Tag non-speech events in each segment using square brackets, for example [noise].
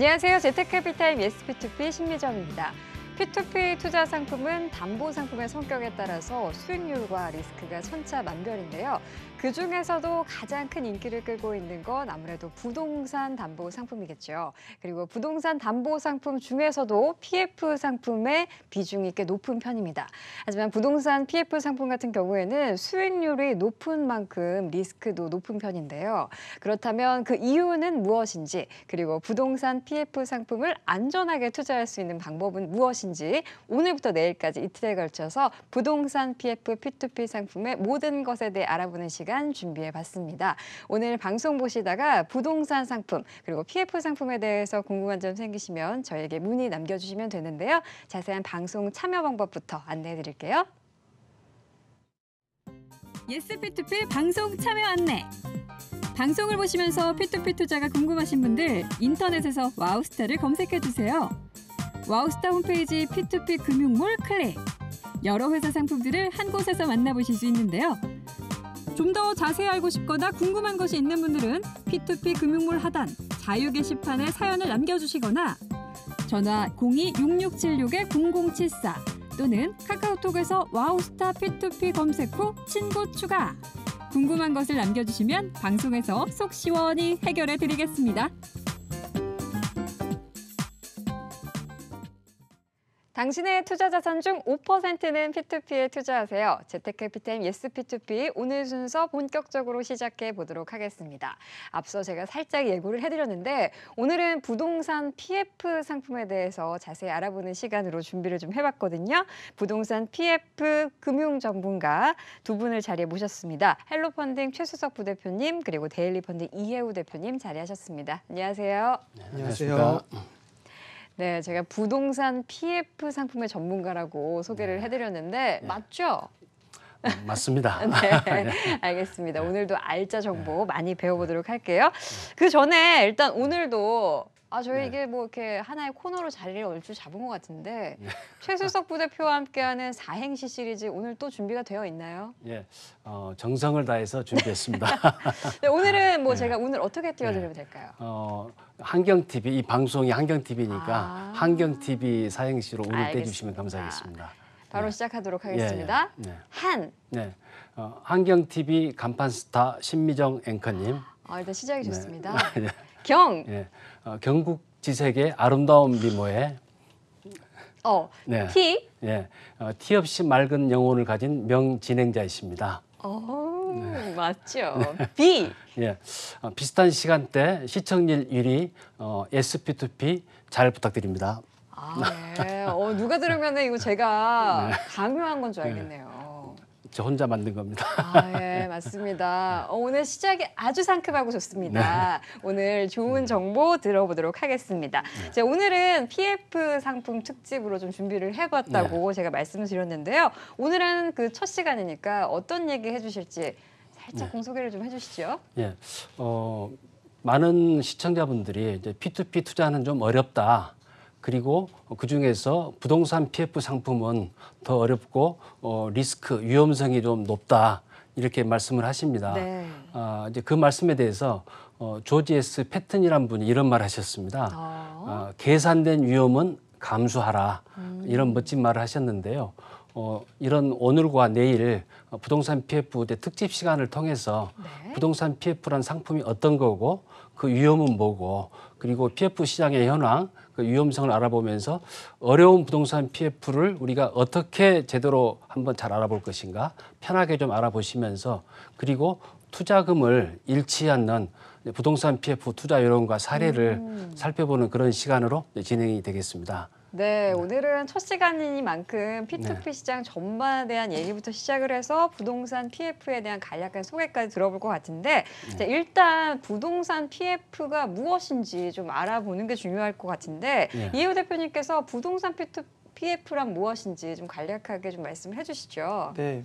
안녕하세요. 재테크비타임 예스피투피 신미정입니다. P2P 투자 상품은 담보 상품의 성격에 따라서 수익률과 리스크가 천차만별인데요. 그중에서도 가장 큰 인기를 끌고 있는 건 아무래도 부동산 담보 상품이겠죠. 그리고 부동산 담보 상품 중에서도 PF 상품의 비중이 꽤 높은 편입니다. 하지만 부동산 PF 상품 같은 경우에는 수익률이 높은 만큼 리스크도 높은 편인데요. 그렇다면 그 이유는 무엇인지 그리고 부동산 PF 상품을 안전하게 투자할 수 있는 방법은 무엇인지 무엇인지 오늘부터 내일까지 이틀에 걸쳐서 부동산 PF P2P 상품의 모든 것에 대해 알아보는 시간 준비해봤습니다. 오늘 방송 보시다가 부동산 상품 그리고 PF 상품에 대해서 궁금한 점 생기시면 저에게 문의 남겨주시면 되는데요. 자세한 방송 참여 방법부터 안내해드릴게요. 예스 피투피 방송 참여 안내. 방송을 보시면서 피투피 투자가 궁금하신 분들 인터넷에서 와우스타를 검색해 주세요. 와우스타 홈페이지 P2P 금융몰 클릭. 여러 회사 상품들을 한 곳에서 만나보실 수 있는데요. 좀 더 자세히 알고 싶거나 궁금한 것이 있는 분들은 P2P 금융몰 하단 자유 게시판에 사연을 남겨주시거나 전화 02-6676-0074 또는 카카오톡에서 와우스타 P2P 검색 후 친구 추가. 궁금한 것을 남겨주시면 방송에서 속 시원히 해결해 드리겠습니다. 당신의 투자 자산 중 5%는 P2P에 투자하세요. 재테크피템 예스 P2P 오늘 순서 본격적으로 시작해 보도록 하겠습니다. 앞서 제가 살짝 예고를 해드렸는데 오늘은 부동산 PF 상품에 대해서 자세히 알아보는 시간으로 준비를 좀 해봤거든요. 부동산 PF 금융 전문가 두 분을 자리에 모셨습니다. 헬로펀딩 최수석 부대표님 그리고 데일리펀딩 이혜우 대표님 자리하셨습니다. 안녕하세요. 네, 안녕하세요. 네, 제가 부동산 PF 상품의 전문가라고 소개를 네. 해드렸는데 네. 맞죠? 음, 맞습니다. [laughs] 네, [laughs] 네, 알겠습니다. 오늘도 알짜 정보 많이 배워보도록 할게요. 그 전에 일단 오늘도 아 저희 네. 이게 뭐 이렇게 하나의 코너로 자리를 얼추 잡은 것 같은데 예. [laughs] 최수석 부대표와 함께하는 사행시 시리즈 오늘 또 준비가 되어 있나요? 예, 어, 정성을 다해서 준비했습니다. [laughs] 네, 오늘은 뭐 예. [laughs] 제가 오늘 어떻게 네. 띄워드리면 될까요? 어, 한경 TV 이 방송이 한경 TV니까 아 한경 TV 사행시로 오늘 떼주시면 감사하겠습니다. 바로 예. 시작하도록 하겠습니다. 예, 한. 네, 어, 한경 TV 간판 스타 신미정 앵커님. 아 일단 시작이 좋습니다. 경. 예. 어, 경국지색의 아름다운 미모에 어, 네. 티? 예, 어, 티 없이 맑은 영혼을 가진 명진행자이십니다. 어, 네. 맞죠. B. 네. 예, 어, 비슷한 시간대 시청률 1위 어, SP2P 잘 부탁드립니다. 아, 네. 어, 누가 들으면 이거 제가 [laughs] 네. 강요한 건 줄 알겠네요. 저 혼자 만든 겁니다. 아, 예, 맞습니다. 어, 오늘 시작이 아주 상큼하고 좋습니다. 네. 오늘 좋은 음. 정보 들어보도록 하겠습니다. 네. 자, 오늘은 PF 상품 특집으로 좀 준비를 해봤다고 네. 제가 말씀을 드렸는데요. 오늘은 그 첫 시간이니까 어떤 얘기 해주실지 살짝 네. 소개를 좀 해주시죠. 예, 어, 많은 시청자분들이 이제 P2P 투자는 좀 어렵다. 그리고 그 중에서 부동산 PF 상품은 더 어렵고 어, 리스크 위험성이 좀 높다 이렇게 말씀을 하십니다. 네. 아, 이제 그 말씀에 대해서 어, 조지에스 패튼이란 분이 이런 말하셨습니다. 어. 아. 아, 계산된 위험은 감수하라 음. 이런 멋진 말을 하셨는데요. 어, 이런 오늘과 내일 부동산 PF 대 특집 시간을 통해서 네. 부동산 PF란 상품이 어떤 거고 그 위험은 뭐고 그리고 PF 시장의 현황 그 위험성을 알아보면서 어려운 부동산 PF를 우리가 어떻게 제대로 한번 잘 알아볼 것인가 편하게 좀 알아보시면서 그리고 투자금을 잃지 않는 부동산 PF 투자 여론과 사례를 음. 살펴보는 그런 시간으로 진행이 되겠습니다. 네, 네, 오늘은 첫 시간이니만큼 P2P 네. 시장 전반에 대한 얘기부터 시작을 해서 부동산 PF에 대한 간략한 소개까지 들어볼 것 같은데 네. 자, 일단 부동산 PF가 무엇인지 좀 알아보는 게 중요할 것 같은데 네. 이혜우 대표님께서 부동산 P2P PF란 무엇인지 좀 간략하게 좀 말씀해 주시죠. 네,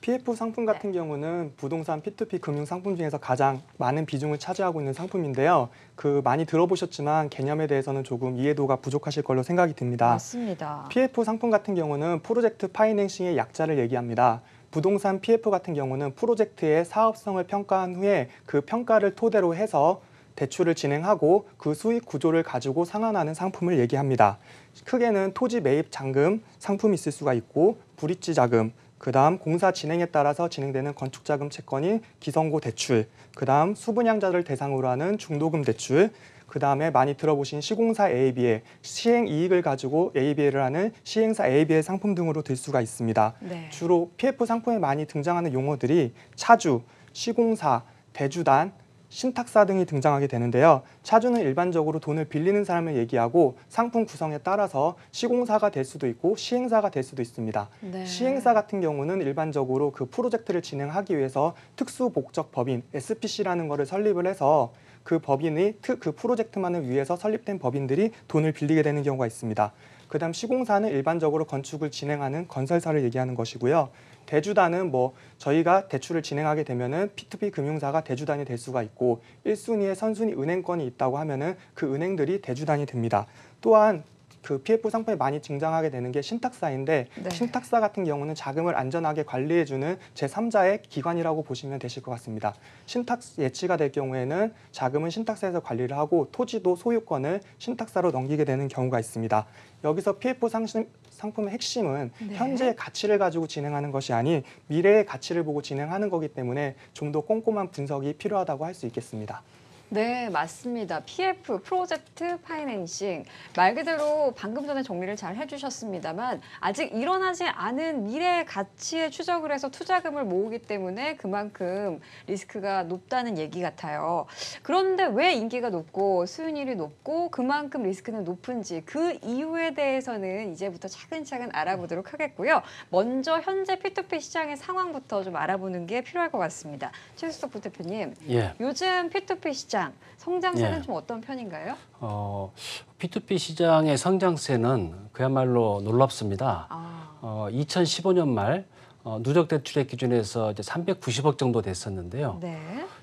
PF 상품 네. 같은 경우는 부동산 P2P 금융 상품 중에서 가장 많은 비중을 차지하고 있는 상품인데요. 그 많이 들어보셨지만 개념에 대해서는 조금 이해도가 부족하실 걸로 생각이 듭니다. 맞습니다. PF 상품 같은 경우는 프로젝트 파이낸싱의 약자를 얘기합니다. 부동산 PF 같은 경우는 프로젝트의 사업성을 평가한 후에 그 평가를 토대로 해서 대출을 진행하고 그 수익 구조를 가지고 상환하는 상품을 얘기합니다. 크게는 토지 매입 잔금 상품이 있을 수가 있고 브릿지 자금, 그 다음 공사 진행에 따라서 진행되는 건축자금 채권인 기성고 대출, 그 다음 수분양자를 대상으로 하는 중도금 대출, 그 다음에 많이 들어보신 시공사 ABA, 시행이익을 가지고 ABA를 하는 시행사 ABA 상품 등으로 들 수가 있습니다. 네. 주로 PF 상품에 많이 등장하는 용어들이 차주, 시공사, 대주단, 신탁사 등이 등장하게 되는데요. 차주는 일반적으로 돈을 빌리는 사람을 얘기하고 상품 구성에 따라서 시공사가 될 수도 있고 시행사가 될 수도 있습니다. 네. 시행사 같은 경우는 일반적으로 그 프로젝트를 진행하기 위해서 특수목적 법인 SPC라는 것을 설립을 해서 그법인의그 프로젝트만을 위해서 설립된 법인들이 돈을 빌리게 되는 경우가 있습니다. 그다음 시공사는 일반적으로 건축을 진행하는 건설사를 얘기하는 것이고요. 대주단은 뭐 저희가 대출을 진행하게 되면은 P2P 금융사가 대주단이 될 수가 있고 1순위에 선순위 은행권이 있다고 하면은 그 은행들이 대주단이 됩니다. 또한 그 PF 상품에 많이 증장하게 되는 게 신탁사인데 네. 신탁사 같은 경우는 자금을 안전하게 관리해주는 제3자의 기관이라고 보시면 되실 것 같습니다. 신탁 예치가 될 경우에는 자금은 신탁사에서 관리를 하고 토지도 소유권을 신탁사로 넘기게 되는 경우가 있습니다. 여기서 PF 상품, 상품의 핵심은 네. 현재의 가치를 가지고 진행하는 것이 아닌 미래의 가치를 보고 진행하는 거기 때문에 좀 더 꼼꼼한 분석이 필요하다고 할 수 있겠습니다. 네, 맞습니다. PF, 프로젝트 파이낸싱. 말 그대로 방금 전에 정리를 잘 해주셨습니다만 아직 일어나지 않은 미래의 가치에 추적을 해서 투자금을 모으기 때문에 그만큼 리스크가 높다는 얘기 같아요. 그런데 왜 인기가 높고 수익률이 높고 그만큼 리스크는 높은지 그 이유에 대해서는 이제부터 차근차근 알아보도록 하겠고요. 먼저 현재 P2P 시장의 상황부터 좀 알아보는 게 필요할 것 같습니다. 최수석 부대표님, 예. 요즘 P2P 시장 시장 성장세는 예. 좀 어떤 편인가요? 어, P2P 시장의 성장세는 그야말로 놀랍습니다. 아. 어, 2015년 말 어, 누적 대출액 기준에서 이제 390억 정도 됐었는데요. 네.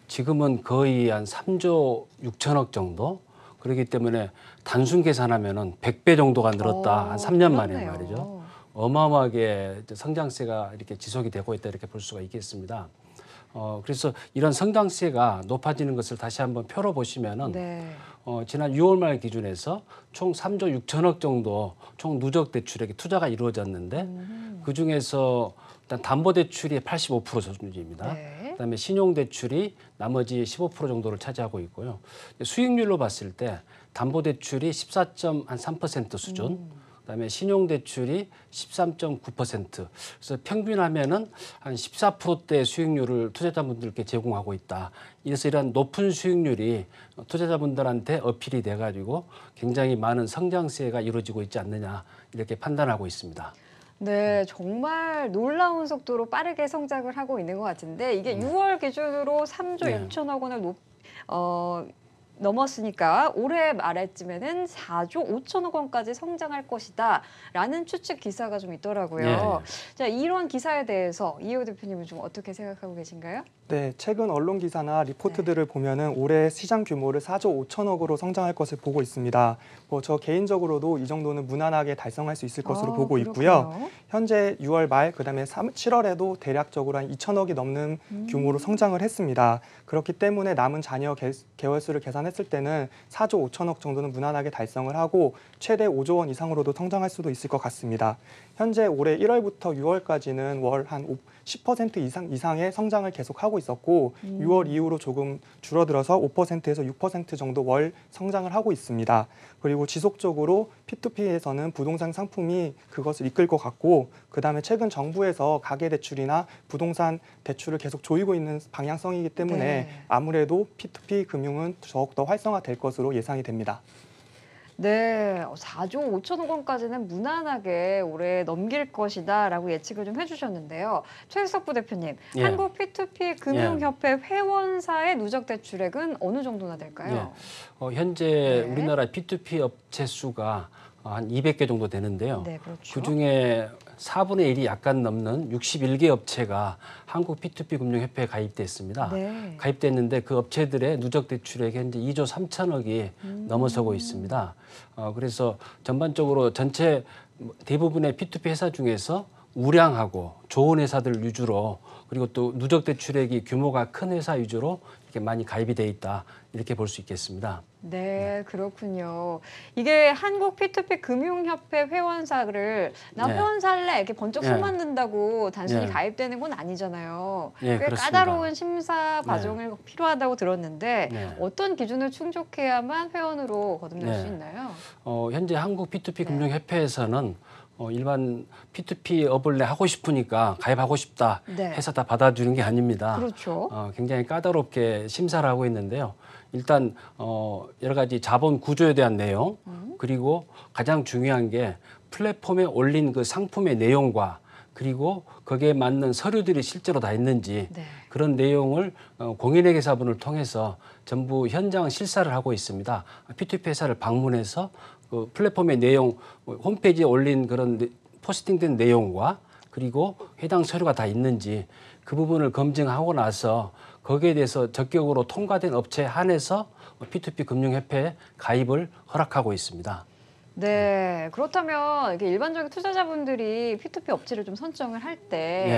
지금은 거의 한 3조 6천억 정도. 그렇기 때문에 단순 계산하면 100배 정도가 늘었다. 오, 어, 한 3년 그렇네요. 만에 말이죠. 어마어마하게 성장세가 이렇게 지속이 되고 있다 이렇게 볼 수가 있겠습니다. 어, 그래서 이런 성장세가 높아지는 것을 다시 한번 표로 보시면은 네. 어, 지난 6월 말 기준에서 총 3조 6천억 정도 총 누적 대출액이 투자가 이루어졌는데 음. 그 중에서 일단 담보 대출이 85% 수준입니다. 네. 그다음에 신용 대출이 나머지 15% 정도를 차지하고 있고요. 수익률로 봤을 때 담보 대출이 14.3% 수준. 음. 그다음에 신용대출이 13.9%. 그래서 평균하면은 한 14%대 수익률을 투자자분들께 제공하고 있다. 이래서 이런 높은 수익률이 투자자분들한테 어필이 돼가지고 굉장히 많은 성장세가 이루어지고 있지 않느냐 이렇게 판단하고 있습니다. 네, 정말 놀라운 속도로 빠르게 성장을 하고 있는 것 같은데 이게 음. 6월 기준으로 3조 네. 6천억 원을 높, 어, 넘었으니까 올해 말에쯤에는 4조 5천억 원까지 성장할 것이다 라는 추측 기사가 좀 있더라고요. 예. 자 이런 기사에 대해서 이호 대표님은 좀 어떻게 생각하고 계신가요? 네, 최근 언론 기사나 리포트들을 네. 보면은 올해 시장 규모를 4조 5천억으로 성장할 것을 보고 있습니다. 뭐 저 개인적으로도 이 정도는 무난하게 달성할 수 있을 것으로 아, 보고 그렇군요. 현재 6월 말 그다음에 3, 7월에도 대략적으로 한 2천억이 넘는 음. 규모로 성장을 했습니다. 그렇기 때문에 남은 잔여 개, 월수를 계산했을 때는 4조 5천억 정도는 무난하게 달성을 하고 최대 5조 원 이상으로도 성장할 수도 있을 것 같습니다. 현재 올해 1월부터 6월까지는 월 한 10% 이상 이상의 성장을 계속하고 하고 있었고 음. 6월 이후로 조금 줄어들어서 5%에서 6% 정도 월 성장을 하고 있습니다. 그리고 지속적으로 P2P에서는 부동산 상품이 그것을 이끌 것 같고 그다음에 최근 정부에서 가계 대출이나 부동산 대출을 계속 조이고 있는 방향성이기 때문에 네. 아무래도 P2P 금융은 더욱더 활성화될 것으로 예상이 됩니다. 네, 4조 5천억 원까지는 무난하게 올해 넘길 것이다라고 예측을 좀 해주셨는데요. 최석부 대표님, 예. 한국 P2P 금융협회 예. 회원사의 누적 대출액은 어느 정도나 될까요? 예. 어, 현재 네. 우리나라 P2P 업체 수가 한 200개 정도 되는데요. 네, 그렇죠. 그중에 4분의 1이 약간 넘는 61개 업체가 한국 P2P 금융협회에 가입됐습니다 네. 가입됐는데 그 업체들의 누적 대출액이 현재 2조 3천억이 음. 넘어서고 있습니다. 어, 그래서 전반적으로 전체 대부분의 P2P 회사 중에서 우량하고 좋은 회사들 위주로 그리고 또 누적 대출액이 규모가 큰 회사 위주로 이렇게 많이 가입이 돼 있다 이렇게 볼 수 있겠습니다. 네, 네, 그렇군요. 이게 한국 P2P 금융협회 회원사를 나 네. 회원살래 이렇게 번쩍 네. 손만든다고 단순히 네. 가입되는 건 아니잖아요. 꽤 네, 그렇습니다. 까다로운 심사 과정을 필요하다고 들었는데 어떤 기준을 충족해야만 회원으로 거듭날 수 있나요? 어, 현재 한국 P2P 금융협회에서는 어, 일반 P2P 업을 내 하고 싶으니까 가입하고 싶다 네. 해서 다 받아주는 게 아닙니다. 그렇죠. 어, 굉장히 까다롭게 심사를 하고 있는데요. 일단 어, 여러 가지 자본 구조에 대한 내용 음. 그리고 가장 중요한 게 플랫폼에 올린 그 상품의 내용과 그리고 거기에 맞는 서류들이 실제로 다 있는지 네. 그런 내용을 어, 공인회계사분을 통해서 전부 현장 실사를 하고 있습니다. P2P 회사를 방문해서 그 플랫폼의 내용, 뭐 홈페이지에 올린 그런 포스팅된 내용과 그리고 해당 서류가 다 있는지 그 부분을 검증하고 나서 거기에 대해서 적격으로 통과된 업체에 한해서 뭐 P2P 금융협회 가입을 허락하고 있습니다. 네. 네, 그렇다면 이렇게 일반적인 투자자분들이 P2P 업체를 좀 선정을 할 때이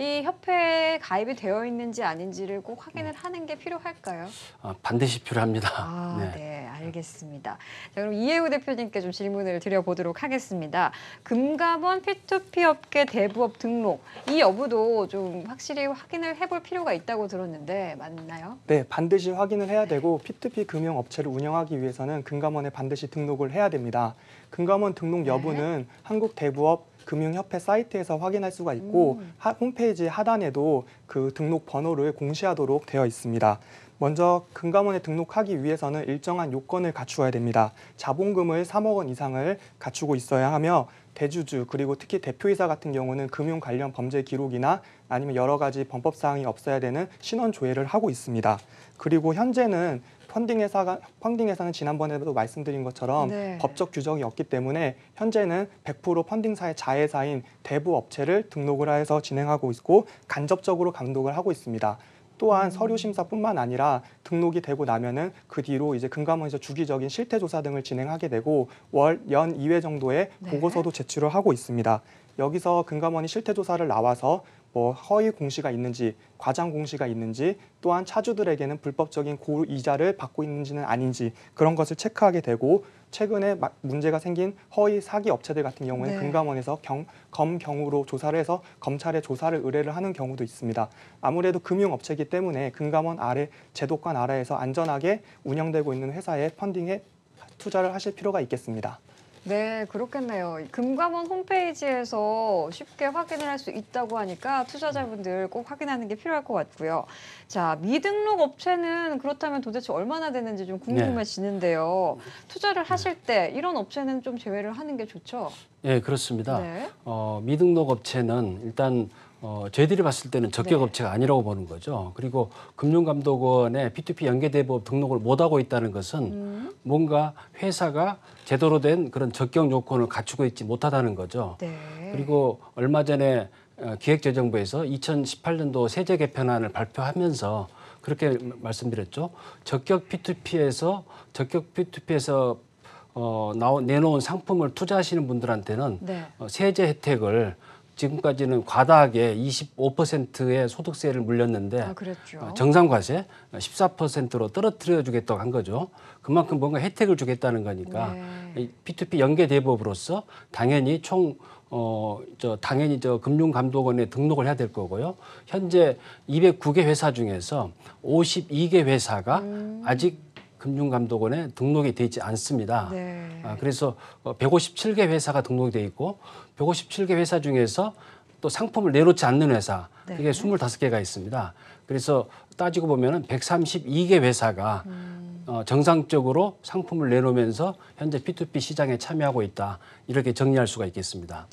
예. 협회에 가입이 되어 있는지 아닌지를 꼭 확인을 음. 하는 게 필요할까요? 아, 반드시 필요합니다. 아, [laughs] 네. 네. 알겠습니다. 자, 그럼 이해우 대표님께 좀 질문을 드려보도록 하겠습니다. 금감원 P2P 업계 대부업 등록 이 여부도 좀 확실히 확인을 해볼 필요가 있다고 들었는데 맞나요? 네, 반드시 확인을 해야 되고 P2P 금융 업체를 운영하기 위해서는 금감원에 반드시 등록을 해야 됩니다. 금감원 등록 네. 여부는 한국대부업 금융협회 사이트에서 확인할 수가 있고 음. 하, 홈페이지 하단에도 그 등록 번호를 공시하도록 되어 있습니다. 먼저 금감원에 등록하기 위해서는 일정한 요건을 갖추어야 됩니다. 자본금을 3억 원 이상을 갖추고 있어야 하며 대주주 그리고 특히 대표이사 같은 경우는 금융 관련 범죄 기록이나 아니면 여러 가지 범법 사항이 없어야 되는 신원 조회를 하고 있습니다. 그리고 현재는 펀딩 회사가 펀딩 회사는 지난번에도 말씀드린 것처럼 네. 법적 규정이 없기 때문에 현재는 100% 펀딩사의 자회사인 대부 업체를 등록을 해서 진행하고 있고 간접적으로 감독을 하고 있습니다. 또한 음. 서류 심사뿐만 아니라 등록이 되고 나면은 그 뒤로 이제 금감원에서 주기적인 실태 조사 등을 진행하게 되고 월 연 2회 정도의 네. 보고서도 제출을 하고 있습니다. 여기서 금감원이 실태 조사를 나와서 뭐 허위 공시가 있는지 과장 공시가 있는지 또한 차주들에게는 불법적인 고이자를 받고 있는지는 아닌지 그런 것을 체크하게 되고 최근에 문제가 생긴 허위 사기 업체들 같은 경우에는 네. 금감원에서 경, 검경으로 조사를 해서 검찰에 조사를 의뢰를 하는 경우도 있습니다. 아무래도 금융업체이기 때문에 금감원 아래 제도권 아래에서 안전하게 운영되고 있는 회사에 펀딩에 투자를 하실 필요가 있겠습니다. 네, 그렇겠네요. 금감원 홈페이지에서 쉽게 확인을 할 수 있다고 하니까 투자자분들 꼭 확인하는 게 필요할 것 같고요. 자, 미등록 업체는 그렇다면 도대체 얼마나 되는지 좀 궁금해지는데요. 네. 투자를 네. 하실 때 이런 업체는 좀 제외를 하는 게 좋죠? 네, 그렇습니다. 네. 어, 미등록 업체는 일단 어, 저희들이 봤을 때는 적격 네. 업체가 아니라고 보는 거죠. 그리고 금융감독원에 P2P 연계대법 등록을 못하고 있다는 것은 음. 뭔가 회사가 제대로 된 그런 적격 요건을 갖추고 있지 못하다는 거죠. 네. 그리고 얼마 전에 어, 기획재정부에서 2018년도 세제 개편안을 발표하면서 그렇게 말씀드렸죠. 적격 P2P에서 적격 P2P에서 어, 나온, 내놓은 상품을 투자하시는 분들한테는 네. 어, 세제 혜택을 지금까지는 과다하게 25%의 소득세를 물렸는데 아, 어, 정상과세 14%로 떨어뜨려 주겠다고 한 거죠. 그만큼 뭔가 혜택을 주겠다는 거니까 네. P2P 연계 대법으로서 당연히 총 어, 저, 당연히 저 금융감독원에 등록을 해야 될 거고요. 현재 209개 회사 중에서 52개 회사가 음. 아직 금융감독원에 등록이 돼 있지 않습니다. 네. 아, 그래서 157개 어, 회사가 등록이 돼 있고 157개 회사 중에서 또 상품을 내놓지 않는 회사 네. 그게 25개가 있습니다. 그래서 따지고 보면 132개 회사가 음. 어, 정상적으로 상품을 내놓으면서 현재 P2P 시장에 참여하고 있다. 이렇게 정리할 수가 있겠습니다.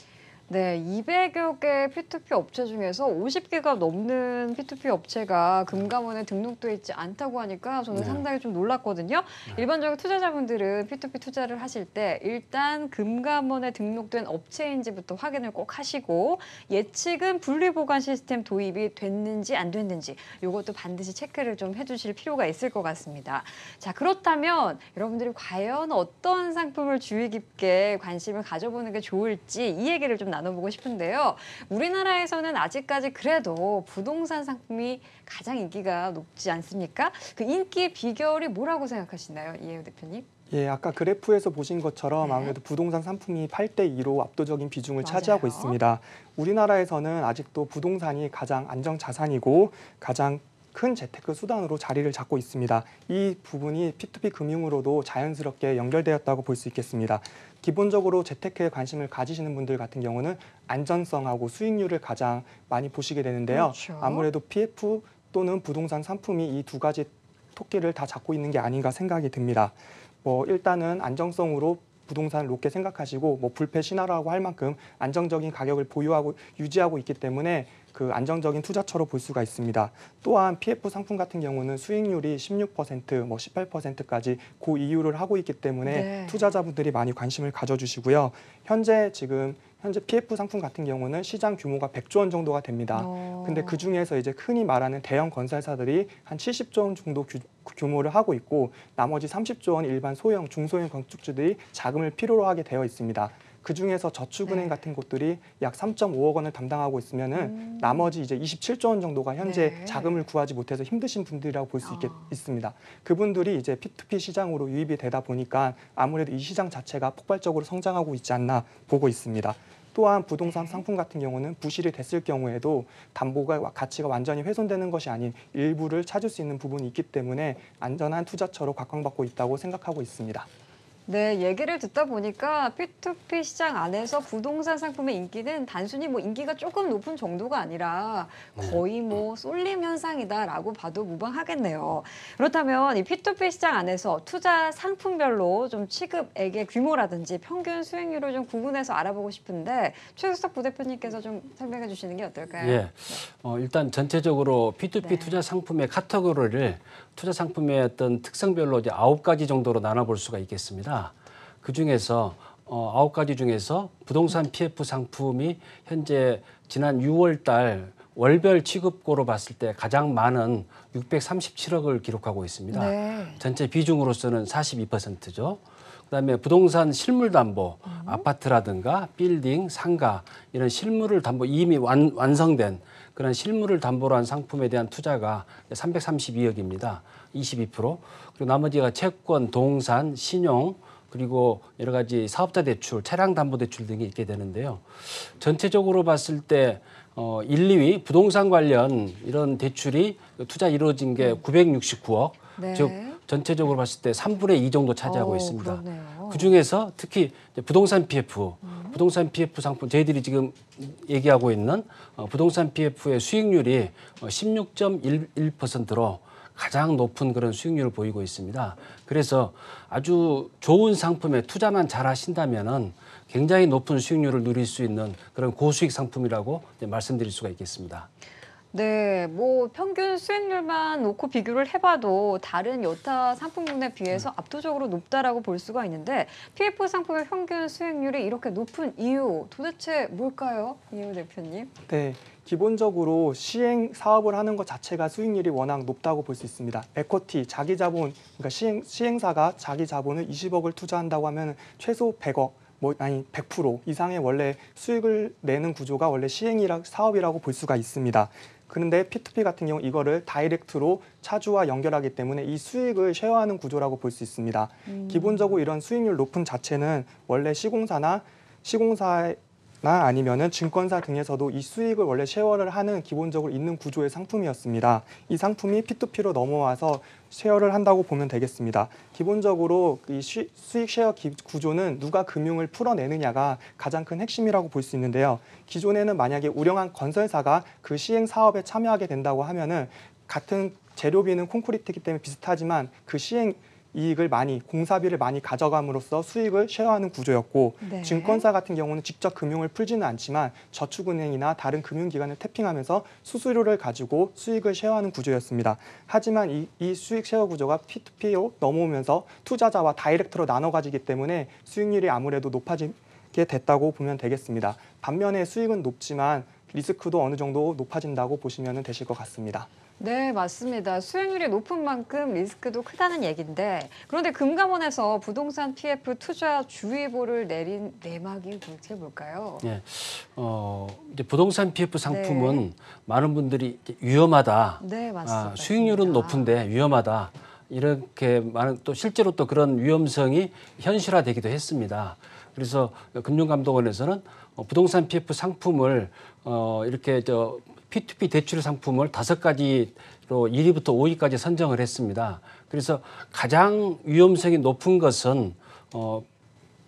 네, 200여 개 P2P 업체 중에서 50개가 넘는 P2P 업체가 금감원에 등록돼 있지 않다고 하니까 저는 네. 상당히 좀 놀랐거든요. 네. 일반적인 투자자분들은 P2P 투자를 하실 때 일단 금감원에 등록된 업체인지부터 확인을 꼭 하시고 예측은 분리보관 시스템 도입이 됐는지 안 됐는지 이것도 반드시 체크를 좀 해주실 필요가 있을 것 같습니다. 자, 그렇다면 여러분들이 과연 어떤 상품을 주의 깊게 관심을 가져보는 게 좋을지 이 얘기를 좀 나눠보고 싶은데요. 우리나라에서는 아직까지 그래도 부동산 상품이 가장 인기가 높지 않습니까? 그 인기의 비결이 뭐라고 생각하시나요? 이해우 대표님. 예, 아까 그래프에서 보신 것처럼 네. 아무래도 부동산 상품이 8대 2로 압도적인 비중을 맞아요. 차지하고 있습니다. 우리나라에서는 아직도 부동산이 가장 안정 자산이고 가장 큰 재테크 수단으로 자리를 잡고 있습니다. 이 부분이 P2P 금융으로도 자연스럽게 연결되었다고 볼 수 있겠습니다. 기본적으로 재테크에 관심을 가지시는 분들 같은 경우는 안전성하고 수익률을 가장 많이 보시게 되는데요. 그렇죠. 아무래도 PF 또는 부동산 상품이 이 두 가지 토끼를 다 잡고 있는 게 아닌가 생각이 듭니다. 뭐 일단은 안정성으로 부동산 높게 생각하시고 뭐 불패 신화라고 할 만큼 안정적인 가격을 보유하고 유지하고 있기 때문에 그 안정적인 투자처로 볼 수가 있습니다. 또한 PF 상품 같은 경우는 수익률이 16%, 뭐 18%까지 고 그 이유를 하고 있기 때문에 네. 투자자분들이 많이 관심을 가져주시고요. 현재 지금 현재 PF 상품 같은 경우는 시장 규모가 100조 원 정도가 됩니다. 오. 어. 근데 그 중에서 이제 흔히 말하는 대형 건설사들이 한 70조 원 정도 규, 규모를 하고 있고 나머지 30조 원 일반 소형 중소형 건축주들이 자금을 필요로 하게 되어 있습니다. 그 중에서 저축은행 네. 같은 곳들이 약 3.5억 원을 담당하고 있으면은 음. 나머지 이제 27조 원 정도가 현재 네. 자금을 구하지 못해서 힘드신 분들이라고 볼수 아. 있습니다. 그분들이 이제 P2P 시장으로 유입이 되다 보니까 아무래도 이 시장 자체가 폭발적으로 성장하고 있지 않나 보고 있습니다. 또한 부동산 네. 상품 같은 경우는 부실이 됐을 경우에도 담보가 가치가 완전히 훼손되는 것이 아닌 일부를 찾을 수 있는 부분이 있기 때문에 안전한 투자처로 각광받고 있다고 생각하고 있습니다. 네, 얘기를 듣다 보니까 P2P 시장 안에서 부동산 상품의 인기는 단순히 뭐 인기가 조금 높은 정도가 아니라 거의 뭐 쏠림 현상이다라고 봐도 무방하겠네요. 그렇다면 이 P2P 시장 안에서 투자 상품별로 좀 취급액의 규모라든지 평균 수익률을 좀 구분해서 알아보고 싶은데 최수석 부대표님께서 좀 설명해 주시는 게 어떨까요? 예. 어, 일단 전체적으로 P2P 네. 투자 상품의 카테고리를 투자 상품의 어떤 특성별로 이제 아홉 가지 정도로 나눠볼 수가 있겠습니다. 그 중에서 어, 아홉 가지 중에서 부동산 PF 상품이 현재 지난 6월달 월별 취급고로 봤을 때 가장 많은 637억을 기록하고 있습니다. 네. 전체 비중으로서는 42%죠. 그다음에 부동산 실물 담보, 음. 아파트라든가 빌딩, 상가 이런 실물을 담보 이미 완, 완성된 그런 실물을 담보로 한 상품에 대한 투자가 332억입니다. 22% 그리고 나머지가 채권, 동산, 신용 그리고 여러 가지 사업자 대출, 차량 담보 대출 등이 있게 되는데요. 전체적으로 봤을 때 어, 1, 2위 부동산 관련 이런 대출이 투자 이루어진 게 969억, 네. 즉 전체적으로 봤을 때 3분의 2 정도 차지하고 오, 있습니다. 그렇네요. 그 중에서 특히 부동산 PF, 음. 부동산 PF 상품 저희들이 지금 얘기하고 있는 어, 부동산 PF의 수익률이 16.11%로 어, 가장 높은 그런 수익률을 보이고 있습니다. 그래서 아주 좋은 상품에 투자만 잘 하신다면은 굉장히 높은 수익률을 누릴 수 있는 그런 고수익 상품이라고 말씀드릴 수가 있겠습니다. 네, 뭐 평균 수익률만 놓고 비교를 해봐도 다른 여타 상품군에 비해서 음. 압도적으로 높다라고 볼 수가 있는데 PF 상품의 평균 수익률이 이렇게 높은 이유 도대체 뭘까요, 이유 대표님? 네, 기본적으로 시행 사업을 하는 것 자체가 수익률이 워낙 높다고 볼 수 있습니다. 에쿼티, 자기 자본, 그러니까 시행, 시행사가 자기 자본을 20억을 투자한다고 하면 최소 100억, 뭐 아니 100% 이상의 원래 수익을 내는 구조가 원래 시행이라 사업이라고 볼 수가 있습니다. 그런데 P2P 같은 경우 이거를 다이렉트로 차주와 연결하기 때문에 이 수익을 쉐어하는 구조라고 볼 수 있습니다. 음. 기본적으로 이런 수익률 높은 자체는 원래 시공사나 시공사의 아니면은 증권사 등에서도 이 수익을 원래 쉐어를 하는 기본적으로 있는 구조의 상품이었습니다. 이 상품이 P2P로 넘어와서 쉐어를 한다고 보면 되겠습니다. 기본적으로 이 수익 쉐어 구조는 누가 금융을 풀어내느냐가 가장 큰 핵심이라고 볼 수 있는데요. 기존에는 만약에 우량한 건설사가 그 시행 사업에 참여하게 된다고 하면은 같은 재료비는 콘크리트이기 때문에 비슷하지만 그 시행 이익을 많이 공사비를 많이 가져감으로써 수익을 쉐어하는 구조였고 네. 증권사 같은 경우는 직접 금융을 풀지는 않지만 저축은행이나 다른 금융기관을 탭핑하면서 수수료를 가지고 수익을 쉐어하는 구조였습니다. 하지만 이, 이 수익 쉐어 구조가 P2P로 넘어오면서 투자자와 다이렉트로 나눠 가지기 때문에 수익률이 아무래도 높아지게 됐다고 보면 되겠습니다. 반면에 수익은 높지만 리스크도 어느 정도 높아진다고 보시면 되실 것 같습니다. 네, 맞습니다. 수익률이 높은 만큼 리스크도 크다는 얘기데 그런데 금감원에서 부동산 PF 투자 주의보를 내린 내막이 도대체 뭘까요? 예, 어, 이제 부동산 PF 상품은 네. 많은 분들이 위험하다. 네, 아, 맞습니다. 아, 수익률은 높은데 위험하다. 이렇게 많은 또 실제로 또 그런 위험성이 현실화되기도 했습니다. 그래서 금융감독원에서는 어, 부동산 PF 상품을 어, 이렇게 저 P2P 대출 상품을 다섯 가지로 1위부터 5위까지 선정을 했습니다. 그래서 가장 위험성이 높은 것은 어,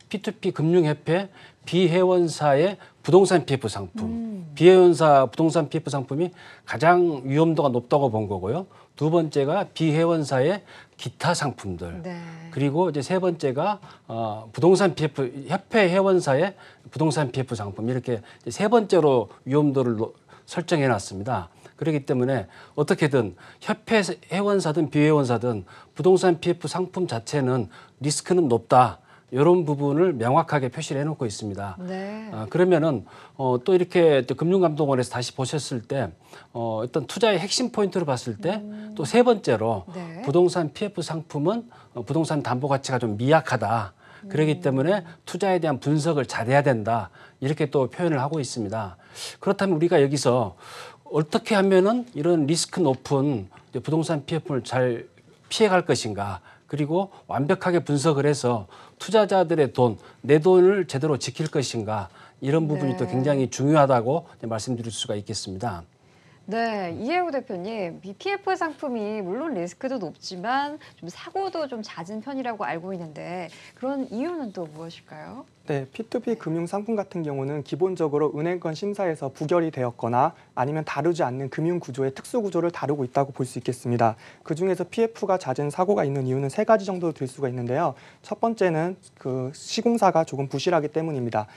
P2P 금융협회 비회원사의 부동산 PF 상품, 음. 비회원사 부동산 PF 상품이 가장 위험도가 높다고 본 거고요. 두 번째가 비회원사의 기타 상품들, 네. 그리고 이제 세 번째가 어, 부동산 PF 협회 회원사의 부동산 PF 상품 이렇게 세 번째로 위험도를 설정해 놨습니다. 그렇기 때문에 어떻게든 협회 회원사든 비회원사든 부동산 PF 상품 자체는 리스크는 높다. 이런 부분을 명확하게 표시를 해놓고 있습니다. 네. 아, 그러면은 어, 또 이렇게 또 금융감독원에서 다시 보셨을 때 어, 일단 투자의 핵심 포인트를 봤을 때 또세 음. 번째로 네. 부동산 PF 상품은 어, 부동산 담보 가치가 좀 미약하다. 그러기 음. 때문에 투자에 대한 분석을 잘해야 된다. 이렇게 또 표현을 하고 있습니다. 그렇다면 우리가 여기서 어떻게 하면은 이런 리스크 높은 부동산 피해품을 잘 피해갈 것인가 그리고 완벽하게 분석을 해서 투자자들의 돈, 내 돈을 제대로 지킬 것인가 이런 부분이 네. 또 굉장히 중요하다고 말씀드릴 수가 있겠습니다. 네, 이해우 대표님, BPF 상품이 물론 리스크도 높지만 좀 사고도 좀 잦은 편이라고 알고 있는데 그런 이유는 또 무엇일까요? 네, P2P 금융 상품 같은 경우는 기본적으로 은행권 심사에서 부결이 되었거나 아니면 다루지 않는 금융 구조의 특수 구조를 다루고 있다고 볼 수 있겠습니다. 그 중에서 PF가 잦은 사고가 있는 이유는 세 가지 정도 될 수가 있는데요. 첫 번째는 그 시공사가 조금 부실하기 때문입니다.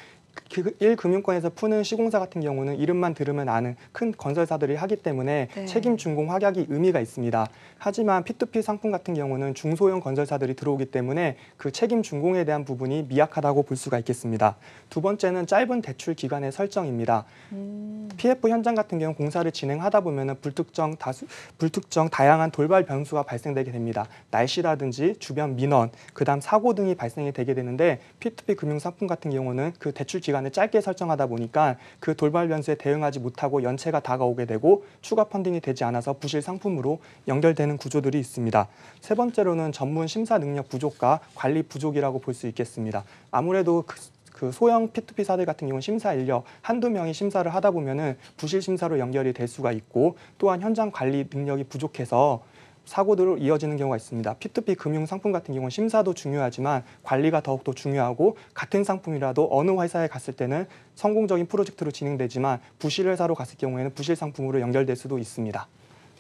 1금융권에서 그 푸는 시공사 같은 경우는 이름만 들으면 아는 큰 건설사들이 하기 때문에 네. 책임 준공 확약이 의미가 있습니다. 하지만 P2P 상품 같은 경우는 중소형 건설사들이 들어오기 때문에 그 책임 준공에 대한 부분이 미약하다고 볼 수가 있겠습니다. 두 번째는 짧은 대출 기간의 설정입니다. 음. PF 현장 같은 경우 공사를 진행하다 보면 불특정 다수 불특정 다양한 돌발 변수가 발생되게 됩니다. 날씨라든지 주변 민원, 그다음 사고 등이 발생이 되게 되는데 P2P 금융 상품 같은 경우는 그 대출 연출 기간을 짧게 설정하다 보니까 그 돌발 변수에 대응하지 못하고 연체가 다가오게 되고 추가 펀딩이 되지 않아서 부실 상품으로 연결되는 구조들이 있습니다. 세 번째로는 전문 심사 능력 부족과 관리 부족이라고 볼 수 있겠습니다. 아무래도 그그 그 소형 P2P 사들 같은 경우는 심사 인력 한두 명이 심사를 하다 보면은 부실 심사로 연결이 될 수가 있고 또한 현장 관리 능력이 부족해서 사고들로 이어지는 경우가 있습니다. P2P 금융 상품 같은 경우는 심사도 중요하지만 관리가 더욱더 중요하고 같은 상품이라도 어느 회사에 갔을 때는 성공적인 프로젝트로 진행되지만 부실 회사로 갔을 경우에는 부실 상품으로 연결될 수도 있습니다.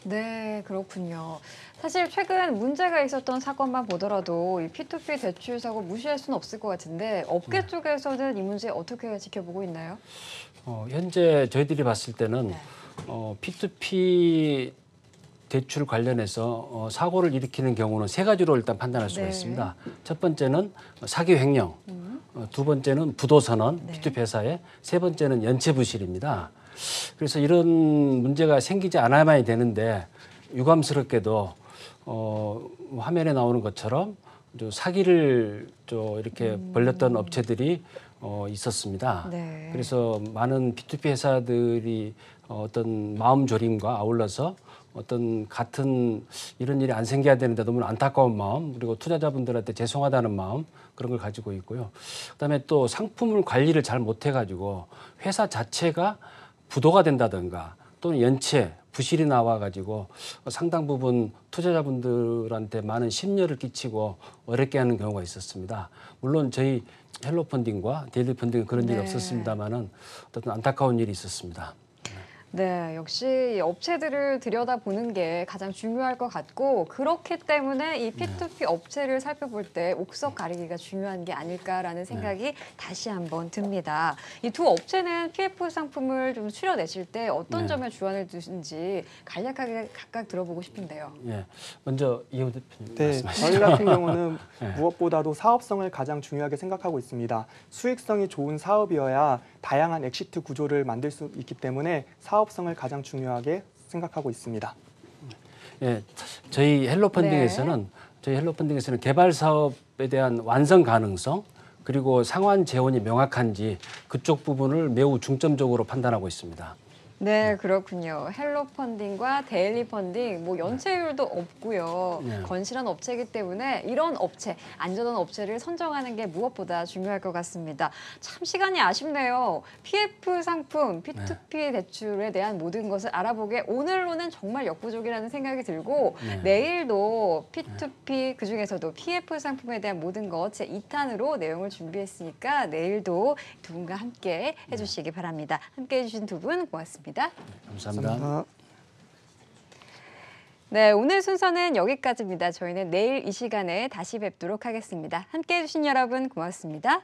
네, 그렇군요. 사실 최근 문제가 있었던 사건만 보더라도 이 P2P 대출 사고 무시할 수는 없을 것 같은데 업계 네. 쪽에서는 이 문제 어떻게 지켜보고 있나요? 어, 현재 저희들이 봤을 때는 네. 어, P2P 대출 관련해서 어, 사고를 일으키는 경우는 세 가지로 일단 판단할 수가 네. 있습니다. 첫 번째는 사기 횡령, 음. 어, 두 번째는 부도선언, 네. P2P 회사에, 세 번째는 연체부실입니다. 그래서 이런 문제가 생기지 않아야 만이 되는데 유감스럽게도 어, 화면에 나오는 것처럼 사기를 저 이렇게 음. 벌렸던 업체들이 어, 있었습니다. 네. 그래서 많은 P2P 회사들이 어, 어떤 마음 졸임과 아울러서 어떤 같은 이런 일이 안 생겨야 되는데 너무 안타까운 마음 그리고 투자자분들한테 죄송하다는 마음 그런 걸 가지고 있고요. 그다음에 또 상품을 관리를 잘 못해가지고 회사 자체가 부도가 된다든가 또는 연체 부실이 나와가지고 상당 부분 투자자분들한테 많은 심려를 끼치고 어렵게 하는 경우가 있었습니다. 물론 저희 헬로펀딩과 데일리펀딩은 그런 네. 일이 없었습니다만은 어떤 안타까운 일이 있었습니다. 네, 역시 업체들을 들여다보는 게 가장 중요할 것 같고 그렇기 때문에 이 P2P 업체를 살펴볼 때 옥석 가리기가 중요한 게 아닐까라는 네. 생각이 네. 다시 한번 듭니다. 이 두 업체는 PF 상품을 좀 추려내실 때 어떤 네. 점에 주안을 두신지 간략하게 각각 들어보고 싶은데요. 네, 먼저 이호 대표님 네, 말씀하시죠. 저희 같은 경우는 [laughs] 네. 무엇보다도 사업성을 가장 중요하게 생각하고 있습니다. 수익성이 좋은 사업이어야 다양한 엑시트 구조를 만들 수 있기 때문에 사업 사업성을 가장 중요하게 생각하고 있습니다. 예, 저희 헬로펀딩에서는 네. 저희 헬로펀딩에서는 개발 사업에 대한 완성 가능성 그리고 상환 재원이 명확한지 그쪽 부분을 매우 중점적으로 판단하고 있습니다. 네, 그렇군요. 헬로 펀딩과 데일리 펀딩, 뭐 연체율도 없고요. 네. 건실한 업체이기 때문에 이런 업체, 안전한 업체를 선정하는 게 무엇보다 중요할 것 같습니다. 참 시간이 아쉽네요. PF 상품, P2P 대출에 대한 모든 것을 알아보게 오늘로는 정말 역부족이라는 생각이 들고 네. 내일도 P2P 그중에서도 PF 상품에 대한 모든 것 제 2탄으로 내용을 준비했으니까 내일도 두 분과 함께 네. 해주시기 바랍니다. 함께 해주신 두 분 고맙습니다. 고맙습니다. 감사합니다. 감사합니다. 네, 오늘 순서는 여기까지입니다. 저희는 내일 이 시간에 다시 뵙도록 하겠습니다. 함께해 주신 여러분 고맙습니다.